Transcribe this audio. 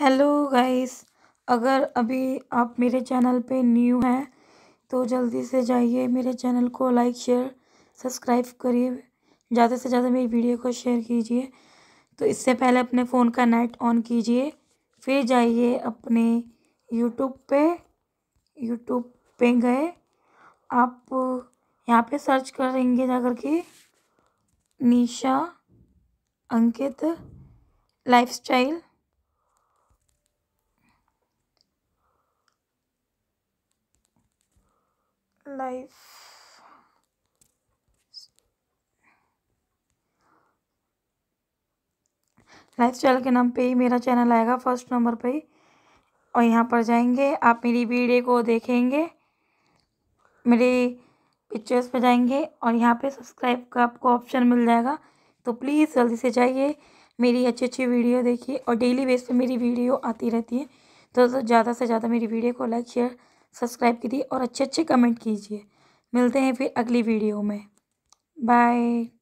hello guys अगर अभी आप मेरे चैनल पे न्यू हैं तो जल्दी से जाइए मेरे चैनल को लाइक शेयर सब्सक्राइब करिए ज़्यादा से ज़्यादा मेरी वीडियो को शेयर कीजिए तो इससे पहले अपने फ़ोन का नेट ऑन कीजिए फिर जाइए अपने यूट्यूब पे यूट्यूब पे गए आप यहाँ पे सर्च करेंगे जाकर के Nisha Ankit lifestyle life life style के नाम पे ही मेरा चैनल आएगा फर्स्ट नंबर पे ही और यहाँ पर जाएंगे आप मेरी वीडियो को देखेंगे मेरी पिक्चर्स पे जाएंगे और यहाँ पे सब्सक्राइब का आपको ऑप्शन मिल जाएगा तो प्लीज़ जल्दी से जाइए मेरी अच्छी अच्छी वीडियो देखिए और डेली बेस पे मेरी वीडियो आती रहती है तो ज़्यादा से ज़्यादा मेरी वीडियो को लाइक शेयर सब्सक्राइब कीजिए और अच्छे अच्छे कमेंट कीजिए मिलते हैं फिर अगली वीडियो में बाय